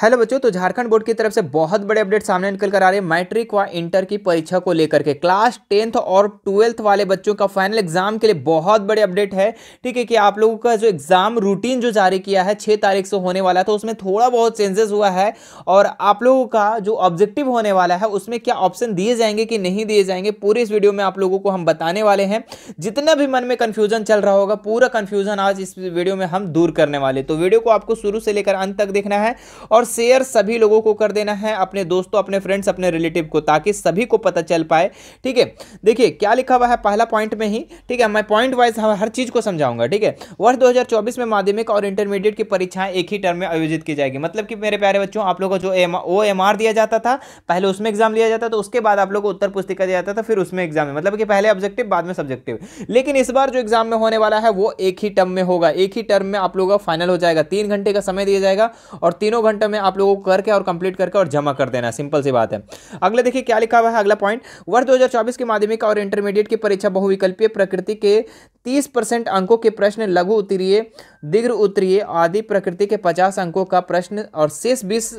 hello बच्चों तो Jharkhand board की तरफ से बहुत बड़े अपडेट सामने निकल कर आ रहे हैं मैट्रिक व इंटर की परीक्षा को लेकर के क्लास टेंथ और ट्वेल्थ वाले बच्चों का फाइनल एग्जाम के लिए बहुत बड़े अपडेट है ठीक है कि आप लोगों का जो एग्जाम रूटीन जो जारी किया है छः तारीख से होने वाला है तो उसमें थोड़ा बहुत चेंजेस हुआ है और आप लोगों का जो ऑब्जेक्टिव होने वाला है उसमें क्या ऑप्शन दिए जाएंगे कि नहीं दिए जाएंगे पूरे इस वीडियो में आप लोगों को हम बताने वाले हैं जितना भी मन में कन्फ्यूजन चल रहा होगा पूरा कन्फ्यूजन आज इस वीडियो में हम दूर करने वाले तो वीडियो को आपको शुरू से लेकर अंत तक देखना है और शेयर सभी लोगों को कर देना है अपने दोस्तों अपने फ्रेंड्स अपने रिलेटिव को ताकि सभी को पता चल पाए ठीक है देखिए क्या लिखा हुआ है पहला पॉइंट में ही ठीक है मैं पॉइंट वाइज हर चीज़ को समझाऊंगा ठीक है वर्ष 2024 में माध्यमिक और इंटरमीडिएट की परीक्षाएं एक ही टर्म में आयोजित की जाएगी मतलब कि मेरे प्यारे बच्चों आप लोगों को जो ओ एम आर दिया जाता था पहले उसमें एग्जाम लिया जाता था तो उसके बाद आप लोग को उत्तर पुस्तिका दिया जाता था फिर उसमें एग्जाम मतलब कि पहले ऑब्जेक्टिव बाद में सब्जेक्टिव लेकिन इस बार जो एग्जाम में होने वाला है वो एक ही टर्म में होगा एक ही टर्म में आप लोगों का फाइनल हो जाएगा तीन घंटे का समय दिया जाएगा और तीनों घंटों में आप लोगों को करके और कंप्लीट करके और जमा कर देना सिंपल सी बात है अगले देखिए क्या लिखा हुआ है अगला पॉइंट वर्ष दो के माध्यमिक और इंटरमीडिएट की परीक्षा बहुविकल्पीय प्रकृति के तीस अंकों के प्रश्न लघु उत्तरीय दीर्घ उत्तरीय आदि प्रकृति के पचास अंकों का प्रश्न और शेष बीस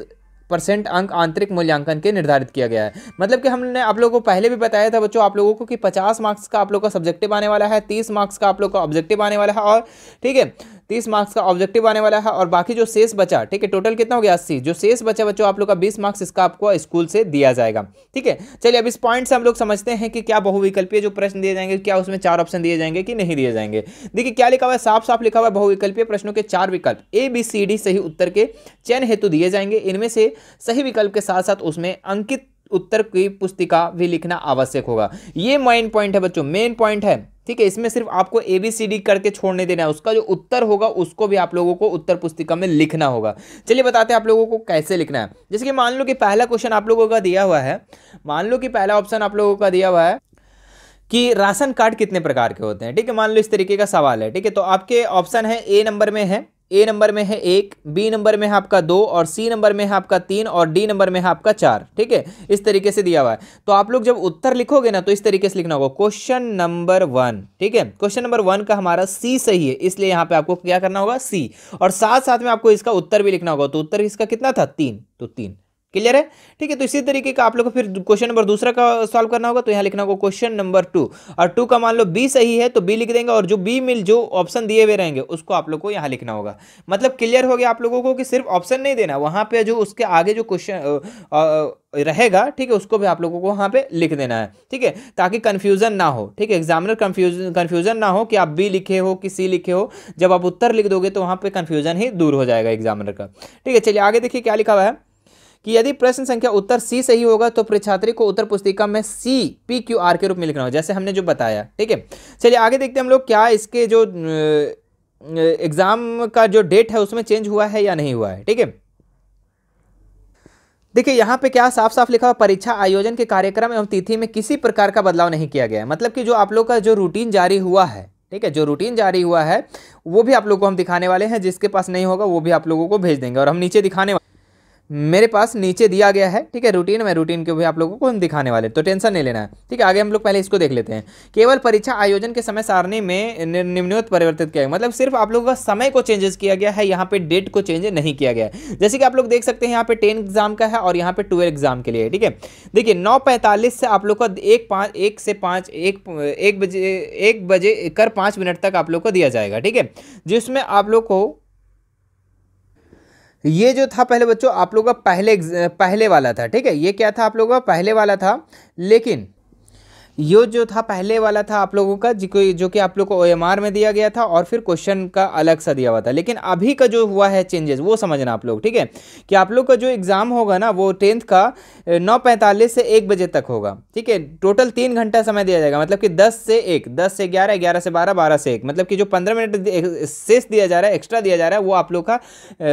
परसेंट अंक आंतरिक मूल्यांकन के निर्धारित किया गया है मतलब कि हमने आप लोगों को पहले भी बताया था बच्चों आप लोगों को कि 50 मार्क्स का आप लोगों का सब्जेक्टिव आने वाला है 30 मार्क्स का आप लोगों का ऑब्जेक्टिव आने वाला है और ठीक है तीस मार्क्स का ऑब्जेक्टिव आने वाला है और बाकी जो शेष बचा ठीक है टोटल कितना हो गया अस्सी जो शेष बचा बच्चों आप लोग का बीस मार्क्स इसका आपको स्कूल से दिया जाएगा ठीक है चलिए अब इस पॉइंट से हम लोग समझते हैं कि क्या बहुविकल्पीय जो प्रश्न दिए जाएंगे क्या उसमें चार ऑप्शन दिए जाएंगे कि नहीं दिए जाएंगे देखिए क्या लिखा हुआ है साफ साफ लिखा हुआ है बहुविकल्पीय प्रश्नों के चार विकल्प ए बी सी डी सही उत्तर के चयन हेतु दिए जाएंगे इनमें से सही विकल्प के साथ साथ उसमें अंकित उत्तर की पुस्तिका भी लिखना आवश्यक होगा ये मेन पॉइंट है बच्चों मेन पॉइंट है ठीक है इसमें सिर्फ आपको ए बी सी डी करके छोड़ने देना है उसका जो उत्तर होगा उसको भी आप लोगों को उत्तर पुस्तिका में लिखना होगा चलिए बताते हैं आप लोगों को कैसे लिखना है जैसे कि मान लो कि पहला क्वेश्चन आप लोगों का दिया हुआ है मान लो कि पहला ऑप्शन आप लोगों का दिया हुआ है कि राशन कार्ड कितने प्रकार के होते हैं ठीक है मान लो इस तरीके का सवाल है ठीक है तो आपके ऑप्शन है ए नंबर में है ए नंबर में है एक बी नंबर में है आपका दो और सी नंबर में है आपका तीन और डी नंबर में है आपका चार ठीक है इस तरीके से दिया हुआ है तो आप लोग जब उत्तर लिखोगे ना तो इस तरीके से लिखना होगा क्वेश्चन नंबर वन ठीक है क्वेश्चन नंबर वन का हमारा सी सही है इसलिए यहाँ पे आपको क्या करना होगा सी और साथ साथ में आपको इसका उत्तर भी लिखना होगा तो उत्तर इसका कितना था तीन तो तीन क्लियर है ठीक है तो इसी तरीके का आप लोग को फिर क्वेश्चन नंबर दूसरा का सॉल्व करना होगा तो यहाँ लिखना होगा क्वेश्चन नंबर टू और टू का मान लो बी सही है तो बी लिख देंगे और जो बी मिल जो ऑप्शन दिए हुए रहेंगे उसको आप लोग को यहाँ लिखना होगा मतलब क्लियर हो गया आप लोगों को कि सिर्फ ऑप्शन नहीं देना वहाँ पे जो उसके आगे जो क्वेश्चन रहेगा ठीक है उसको भी आप लोगों को वहाँ पे लिख देना है ठीक है ताकि कन्फ्यूजन ना हो ठीक है एग्जामिनर कन्फ्यूजन कन्फ्यूजन ना हो कि आप बी लिखे हो कि सी लिखे हो जब आप उत्तर लिख दोगे तो वहाँ पर कन्फ्यूजन ही दूर हो जाएगा एग्जामिनर का ठीक है चलिए आगे देखिए क्या लिखा हुआ है कि यदि प्रश्न संख्या उत्तर सी सही होगा तो छात्री को उत्तर पुस्तिका में सी पी क्यू आर के रूप में लिखना होगा जैसे हमने जो बताया ठीक है चलिए आगे देखते हैं हम लोग क्या इसके जो एग्ज़ाम का जो डेट है उसमें चेंज हुआ है या नहीं हुआ है ठीक है देखिए यहाँ पे क्या साफ साफ लिखा हुआ परीक्षा आयोजन के कार्यक्रम एवं तिथि में किसी प्रकार का बदलाव नहीं किया गया है मतलब कि जो आप लोग का जो रूटीन जारी हुआ है ठीक है जो रूटीन जारी हुआ है वो भी आप लोग को हम दिखाने वाले हैं जिसके पास नहीं होगा वो भी आप लोगों को भेज देंगे और हम नीचे दिखाने वाले मेरे पास नीचे दिया गया है ठीक है रूटीन में रूटीन के भी आप लोगों को हम दिखाने वाले तो टेंशन नहीं लेना है ठीक है आगे हम लोग पहले इसको देख लेते हैं केवल परीक्षा आयोजन के समय सारणी में निम्नोत परिवर्तित किया गया मतलब सिर्फ आप लोगों का समय को चेंजेस किया गया है यहाँ पे डेट को चेंज नहीं किया गया है जैसे कि आप लोग देख सकते हैं यहाँ पे टेन एग्जाम का है और यहाँ पे ट्वेल्व एग्जाम के लिए ठीक है देखिए नौ पैंतालीस से आप लोग का एक पाँच एक से पाँच एक एक बजे एक बजे कर पाँच मिनट तक आप लोग को दिया जाएगा ठीक है जिसमें आप लोग को ये जो था पहले बच्चों आप लोगों का पहले पहले वाला था ठीक है ये क्या था आप लोगों का पहले वाला था लेकिन ये जो था पहले वाला था आप लोगों का जो जो कि आप लोग को ओ में दिया गया था और फिर क्वेश्चन का अलग सा दिया हुआ था लेकिन अभी का जो हुआ है चेंजेस वो समझना आप लोग ठीक है कि आप लोग का जो एग्ज़ाम होगा ना वो टेंथ का नौ पैंतालीस से एक बजे तक होगा ठीक है टोटल तीन घंटा समय दिया जाएगा मतलब कि दस से एक दस से ग्यारह ग्यारह से बारह बारह से एक मतलब कि जो पंद्रह मिनट शेष दिया जा रहा है एक्स्ट्रा दिया जा रहा है वो आप लोग का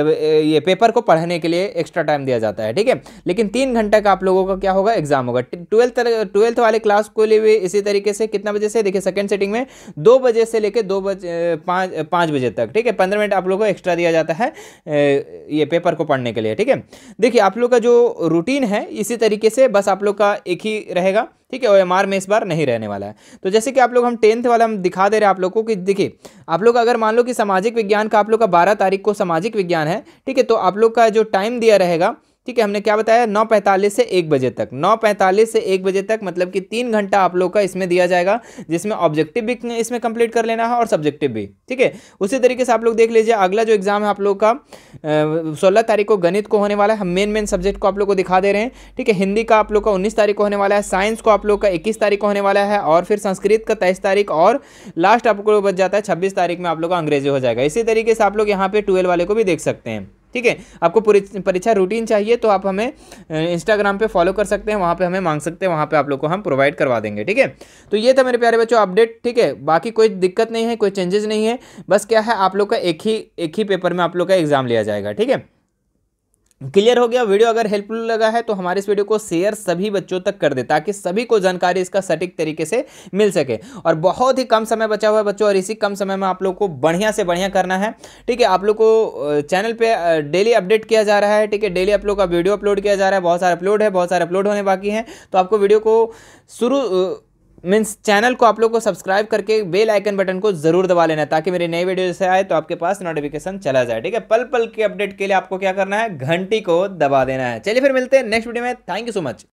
ये पेपर को पढ़ने के लिए एक्स्ट्रा टाइम दिया जाता है ठीक है लेकिन तीन घंटा का आप लोगों का क्या होगा एग्ज़ाम होगा ट्वेल्थ ट्वेल्थ वाले क्लास को लिए भी इसी तरीके से कितना बजे से देखिए सेकंड सेटिंग में दो बजे से लेकर दो बजे पाँच पाँच बजे तक ठीक है पंद्रह मिनट आप लोग को एक्स्ट्रा दिया जाता है ये पेपर को पढ़ने के लिए ठीक है देखिए आप लोग का जो रूटीन है इसी तरीके से बस आप लोग का एक ही रहेगा ठीक है ओ एम आर में इस बार नहीं रहने वाला है तो जैसे कि आप लोग हम टेंथ वाला हम दिखा दे रहे हैं आप लोगों को कि देखिए आप लोग अगर मान लो कि सामाजिक विज्ञान का आप लोग का बारह तारीख को सामाजिक विज्ञान है ठीक है तो आप लोग का जो टाइम दिया रहेगा ठीक है हमने क्या बताया नौ पैंतालीस से एक बजे तक नौ पैंतालीस से एक बजे तक मतलब कि तीन घंटा आप लोग का इसमें दिया जाएगा जिसमें ऑब्जेक्टिव भी इसमें कंप्लीट कर लेना है और सब्जेक्टिव भी ठीक है उसी तरीके से आप लोग देख लीजिए अगला जो एग्ज़ाम है आप लोग का सोलह तारीख को गणित को होने वाला है हम मेन मेन सब्जेक्ट को आप लोग को दिखा दे रहे हैं ठीक है हिंदी का आप लोग का उन्नीस तारीख को होने वाला है साइंस को आप लोग का इक्कीस तारीख को होने वाला है और फिर संस्कृत का तेईस तारीख और लास्ट आपको बच जाता है छब्बीस तारीख में आप लोग का अंग्रेजी हो जाएगा इसी तरीके से आप लोग यहाँ पे ट्वेल्व वाले को भी देख सकते हैं ठीक है आपको परीक्षा रूटीन चाहिए तो आप हमें इंस्टाग्राम पे फॉलो कर सकते हैं वहाँ पे हमें मांग सकते हैं वहाँ पे आप लोग को हम प्रोवाइड करवा देंगे ठीक है तो ये था मेरे प्यारे बच्चों अपडेट ठीक है बाकी कोई दिक्कत नहीं है कोई चेंजेस नहीं है बस क्या है आप लोग का एक ही एक ही पेपर में आप लोग का एग्ज़ाम लिया जाएगा ठीक है क्लियर हो गया वीडियो अगर हेल्पफुल लगा है तो हमारे इस वीडियो को शेयर सभी बच्चों तक कर दे ताकि सभी को जानकारी इसका सटीक तरीके से मिल सके और बहुत ही कम समय बचा हुआ है बच्चों और इसी कम समय में आप लोग को बढ़िया से बढ़िया करना है ठीक है आप लोग को चैनल पर डेली अपडेट किया जा रहा है ठीक है डेली आप लोग का वीडियो अपलोड किया जा रहा है बहुत सारे अपलोड है बहुत सारे अपलोड होने बाकी हैं तो आपको वीडियो को शुरू मीन्स चैनल को आप लोग को सब्सक्राइब करके बेल आइकन बटन को जरूर दबा लेना ताकि मेरे नए वीडियो से आए तो आपके पास नोटिफिकेशन चला जाए ठीक है पल पल के अपडेट के लिए आपको क्या करना है घंटी को दबा देना है चलिए फिर मिलते हैं नेक्स्ट वीडियो में थैंक यू सो मच